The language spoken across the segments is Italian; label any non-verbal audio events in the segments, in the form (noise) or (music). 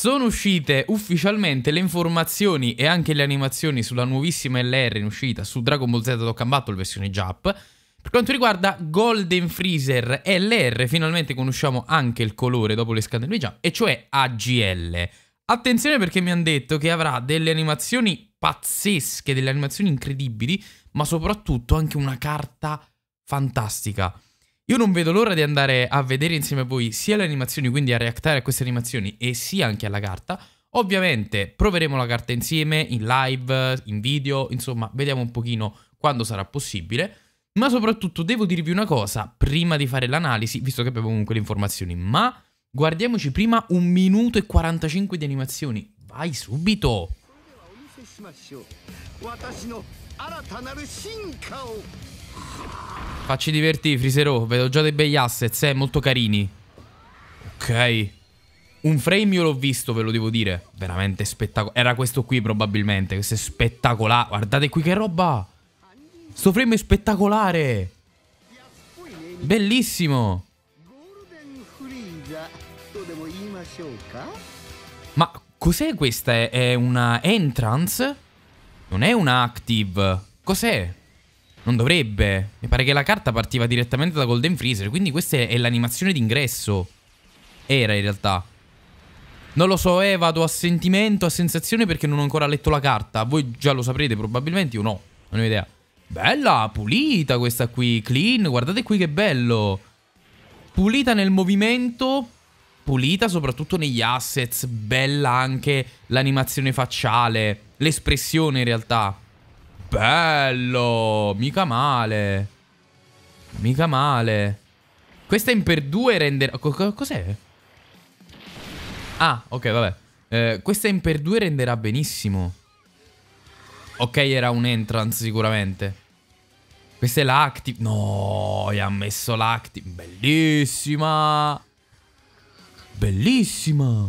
Sono uscite ufficialmente le informazioni e anche le animazioni sulla nuovissima LR in uscita su Dragon Ball Z Dokkan Battle versione Jap. Per quanto riguarda Golden Freezer LR, finalmente conosciamo anche il colore dopo le scandali Jap, e cioè AGL. Attenzione perché mi hanno detto che avrà delle animazioni pazzesche, delle animazioni incredibili, ma soprattutto anche una carta fantastica. Io non vedo l'ora di andare a vedere insieme a voi sia le animazioni, quindi a reactare a queste animazioni, e sia anche alla carta. Ovviamente proveremo la carta insieme, in live, in video, insomma, vediamo un pochino quando sarà possibile. Ma soprattutto devo dirvi una cosa, prima di fare l'analisi, visto che abbiamo comunque le informazioni, ma guardiamoci prima un minuto e 45 di animazioni. Vai subito! 私の新たなる進化を Facci divertire, Frisero. Vedo già dei bei assets, eh, molto carini. Ok. Un frame io l'ho visto, ve lo devo dire. Veramente spettacolare. Era questo qui probabilmente. Questo è spettacolare. Guardate qui che roba. Sto frame è spettacolare. Bellissimo. Ma cos'è questa? È una entrance? Non è una active. Cos'è? Non dovrebbe. Mi pare che la carta partiva direttamente da Golden Freezer. Quindi questa è l'animazione d'ingresso. Era in realtà. Non lo so, eh, vado a sentimento, a sensazione perché non ho ancora letto la carta. Voi già lo saprete probabilmente, o no. Non ho idea. Bella, pulita questa qui, clean. Guardate qui che bello. Pulita nel movimento, pulita soprattutto negli assets. Bella anche l'animazione facciale, l'espressione in realtà bello! Mica male. Mica male. Questa in per due renderà... Cos'è? Ah, ok, vabbè. Eh, questa in per due renderà benissimo. Ok, era un entrance sicuramente. Questa è l'active. No, gli ha messo l'active. Bellissima. Bellissima.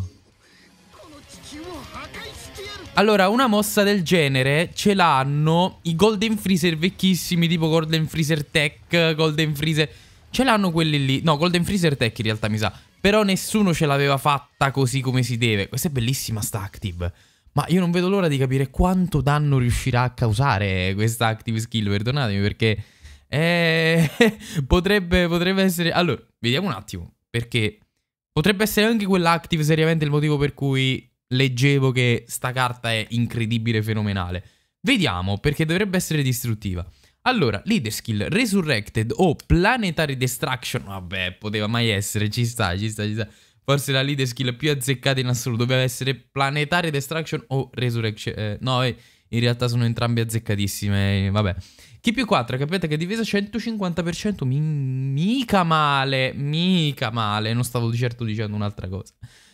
Allora, una mossa del genere ce l'hanno i Golden Freezer vecchissimi, tipo Golden Freezer Tech, Golden Freezer... Ce l'hanno quelli lì. No, Golden Freezer Tech in realtà mi sa. Però nessuno ce l'aveva fatta così come si deve. Questa è bellissima sta Active. Ma io non vedo l'ora di capire quanto danno riuscirà a causare questa Active Skill, perdonatemi perché... Eh, (laughs) potrebbe, potrebbe essere... Allora, vediamo un attimo, perché potrebbe essere anche quella Active seriamente il motivo per cui leggevo che sta carta è incredibile, fenomenale. Vediamo, perché dovrebbe essere distruttiva. Allora, leader skill, resurrected o planetary destruction. Vabbè, poteva mai essere, ci sta, ci sta, ci sta. Forse la leader skill più azzeccata in assoluto doveva essere planetary destruction o resurrection. Eh, no, eh, in realtà sono entrambe azzeccatissime, eh, vabbè. Chi più 4, capite che è divisa 150%, mica male, mica male, non stavo di certo dicendo un'altra cosa.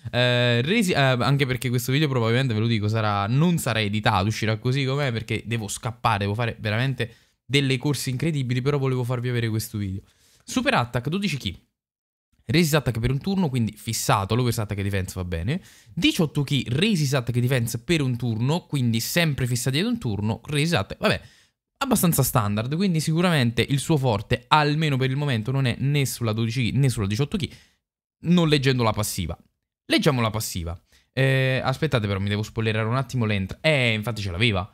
Eh, resi, eh, anche perché questo video probabilmente, ve lo dico, sarà, non sarà editato, uscirà così com'è perché devo scappare, devo fare veramente delle corse incredibili, però volevo farvi avere questo video. Super attack 12 key. Resist attack per un turno, quindi fissato, l'overs attack defense va bene. 18 key, resist attack defense per un turno, quindi sempre fissati ad un turno, resist attack, vabbè abbastanza standard, quindi sicuramente il suo forte, almeno per il momento, non è né sulla 12 kg né sulla 18 kg, non leggendo la passiva. Leggiamo la passiva. Eh, aspettate però, mi devo spoilerare un attimo l'entra. Eh, infatti ce l'aveva.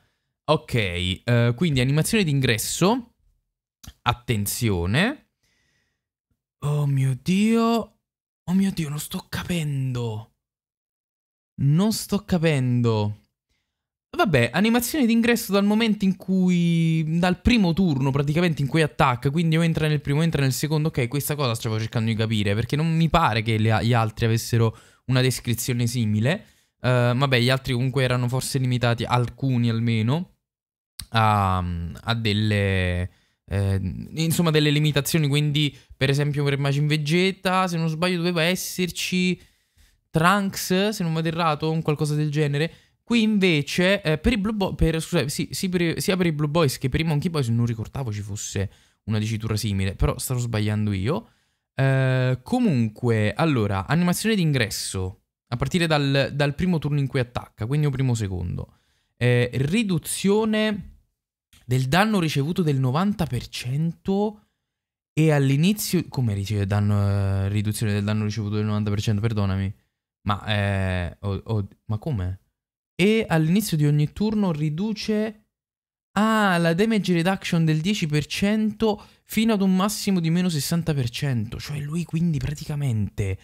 Ok, eh, quindi animazione d'ingresso. Attenzione. Oh mio Dio. Oh mio Dio, non sto capendo. Non sto capendo. Vabbè, animazione d'ingresso dal momento in cui. dal primo turno praticamente in cui attacca. Quindi o entra nel primo, entra nel secondo. Ok, questa cosa stavo cercando di capire. Perché non mi pare che le, gli altri avessero una descrizione simile. Uh, vabbè, gli altri comunque erano forse limitati, alcuni almeno, a, a delle. Eh, insomma, delle limitazioni. Quindi, per esempio, per Magin Vegeta, se non sbaglio, doveva esserci. Trunks, se non vado errato, un qualcosa del genere. Qui invece, eh, per i Blue Boys, per, scusate, sì, sì, per, sia per i Blue Boys che per i Monkey Boys non ricordavo ci fosse una dicitura simile, però starò sbagliando io. Eh, comunque, allora, animazione d'ingresso, a partire dal, dal, primo turno in cui attacca, quindi o primo secondo. Eh, riduzione del danno ricevuto del 90% e all'inizio... Come riceve danno, eh, riduzione del danno ricevuto del 90%? Perdonami. Ma, eh, oh, oh, ma come? e all'inizio di ogni turno riduce Ah, la damage reduction del 10% fino ad un massimo di meno 60%, cioè lui quindi praticamente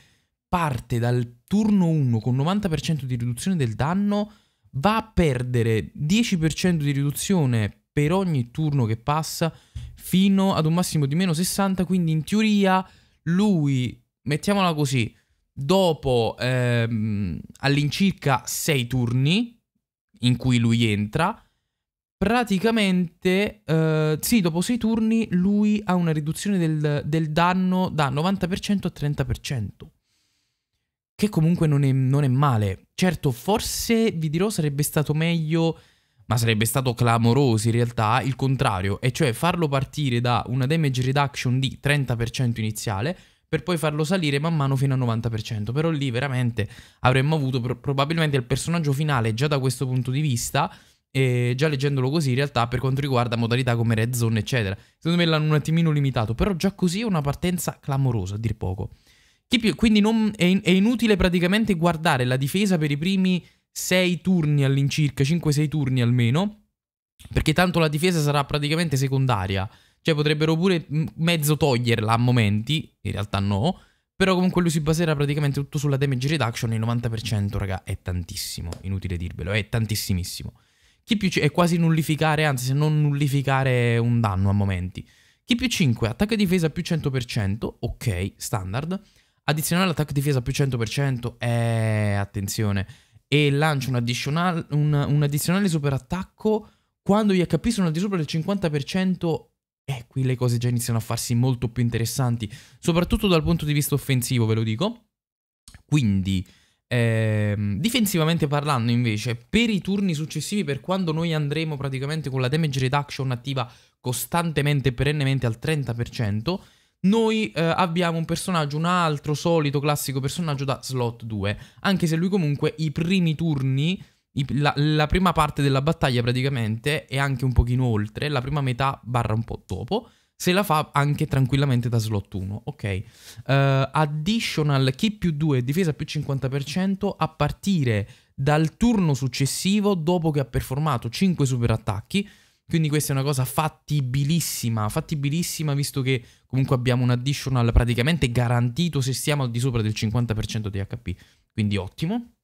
parte dal turno 1 con 90% di riduzione del danno, va a perdere 10% di riduzione per ogni turno che passa fino ad un massimo di meno 60, quindi in teoria lui, mettiamola così, dopo ehm, all'incirca sei turni in cui lui entra, praticamente, eh, sì, dopo sei turni lui ha una riduzione del, del danno da 90% a 30%, che comunque non è, non è male. Certo, forse, vi dirò, sarebbe stato meglio ma sarebbe stato clamoroso in realtà il contrario, e cioè farlo partire da una damage reduction di 30% iniziale per poi farlo salire man mano fino al 90%. Però lì veramente avremmo avuto pro- probabilmente il personaggio finale già da questo punto di vista. E già leggendolo così, in realtà, per quanto riguarda modalità come red zone, eccetera, secondo me l'hanno un attimino limitato. Però già così è una partenza clamorosa, a dir poco. quindi non, è, in, è, inutile praticamente guardare la difesa per i primi 6 turni all'incirca, 5-6 turni almeno, perché tanto la difesa sarà praticamente secondaria. Cioè potrebbero pure mezzo toglierla a momenti, in realtà no, però comunque lui si baserà praticamente tutto sulla damage reduction il 90% raga è tantissimo, inutile dirvelo, è tantissimissimo. Chi più è quasi nullificare, anzi se non nullificare un danno a momenti. Chi più 5, attacco e difesa più 100%, ok, standard. Addizionale attacco e difesa più 100%, eh, attenzione. E lancia un, un, un addizionale super attacco quando gli HP sono di sopra del 50% e eh, qui le cose già iniziano a farsi molto più interessanti, soprattutto dal punto di vista offensivo, ve lo dico. Quindi, ehm, difensivamente parlando, invece, per i turni successivi, per quando noi andremo praticamente con la damage reduction attiva costantemente, e perennemente al 30%, noi eh, abbiamo un personaggio, un altro solito classico personaggio da slot 2, anche se lui comunque i primi turni la, la, prima parte della battaglia praticamente è anche un pochino oltre, la prima metà barra un po' dopo, se la fa anche tranquillamente da slot 1, ok? Uh, additional chi più 2, difesa più 50% a partire dal turno successivo dopo che ha performato 5 super attacchi, quindi questa è una cosa fattibilissima, fattibilissima visto che comunque abbiamo un additional praticamente garantito se stiamo al di sopra del 50% di HP, quindi ottimo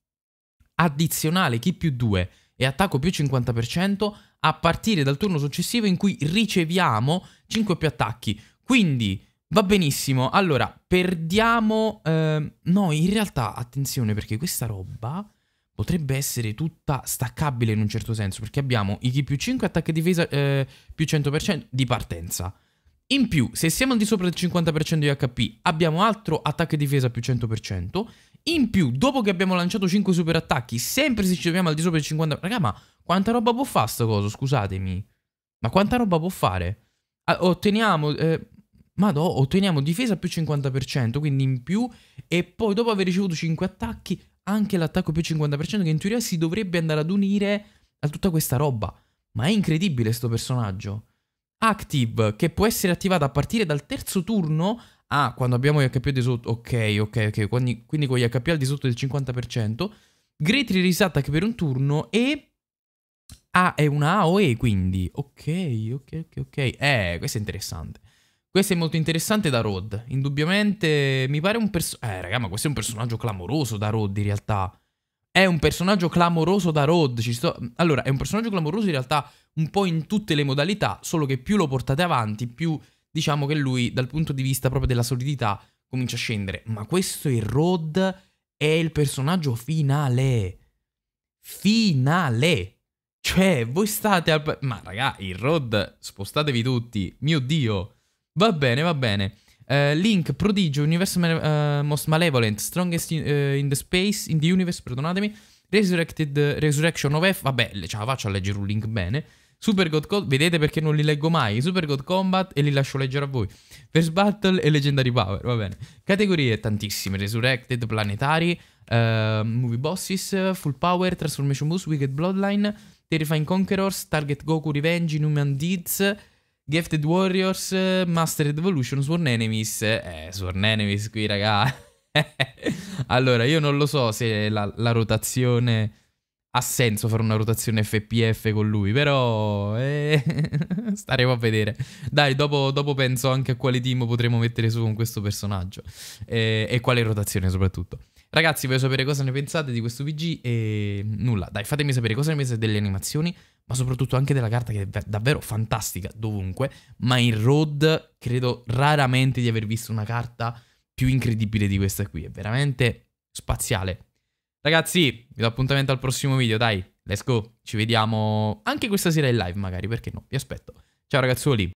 addizionale chi più 2 e attacco più 50% a partire dal turno successivo in cui riceviamo 5 più attacchi. Quindi va benissimo. Allora, perdiamo... Ehm, no, in realtà, attenzione, perché questa roba potrebbe essere tutta staccabile in un certo senso, perché abbiamo i chi più 5 attacchi e difesa eh, più 100% di partenza. In più, se siamo al di sopra del 50% di HP, abbiamo altro attacco e difesa più 100% in più, dopo che abbiamo lanciato 5 super attacchi, sempre se ci troviamo al di sopra del 50... Raga, ma quanta roba può fare sto coso? Scusatemi. Ma quanta roba può fare? Otteniamo... Eh, Madò, otteniamo difesa più 50%, quindi in più. E poi dopo aver ricevuto 5 attacchi, anche l'attacco più 50%, che in teoria si dovrebbe andare ad unire a tutta questa roba. Ma è incredibile sto personaggio. Active, che può essere attivata a partire dal terzo turno ah, quando abbiamo gli HP al di sotto, ok, ok, ok, quindi, quindi con gli HP al di sotto del 50%, Greatly risatta che per un turno e... Ah, è una AOE quindi, ok, ok, ok, ok, eh, questo è interessante. Questo è molto interessante da Rod, indubbiamente mi pare un personaggio... Eh, raga, ma questo è un personaggio clamoroso da Rod in realtà. È un personaggio clamoroso da Rod, ci sto... Allora, è un personaggio clamoroso in realtà un po' in tutte le modalità, solo che più lo portate avanti, più diciamo che lui dal punto di vista proprio della solidità comincia a scendere. Ma questo il Rod è il personaggio finale. Finale. Cioè, voi state al... Ma raga, il Rod, spostatevi tutti. Mio Dio. Va bene, va bene. Uh, Link, Prodigio, Universe uh, eh, Most Malevolent, Strongest in, uh, in, the Space, in the Universe, perdonatemi. Resurrected, Resurrection of F. Vabbè, ce la faccio a leggere un link bene. Super God Combat, vedete perché non li leggo mai, Super God Combat e li lascio leggere a voi. First Battle e Legendary Power, va bene. Categorie tantissime, Resurrected, Planetari, uh, Movie Bosses, Full Power, Transformation Boost, Wicked Bloodline, Terrifying Conquerors, Target Goku Revenge, Inhuman Deeds, Gifted Warriors, Mastered Evolution, Sworn Enemies. Eh, Sworn Enemies qui, raga. (laughs) allora, io non lo so se la, la rotazione ha senso fare una rotazione FPF con lui, però eh, (laughs) staremo a vedere. Dai, dopo, dopo, penso anche a quale team potremo mettere su con questo personaggio eh, e quale rotazione soprattutto. Ragazzi, voglio sapere cosa ne pensate di questo VG e nulla, dai, fatemi sapere cosa ne pensate delle animazioni, ma soprattutto anche della carta che è davvero fantastica dovunque, ma in Road credo raramente di aver visto una carta più incredibile di questa qui, è veramente spaziale. Ragazzi, vi do appuntamento al prossimo video, dai, let's go. Ci vediamo anche questa sera in live magari, perché no? Vi aspetto. Ciao ragazzuoli.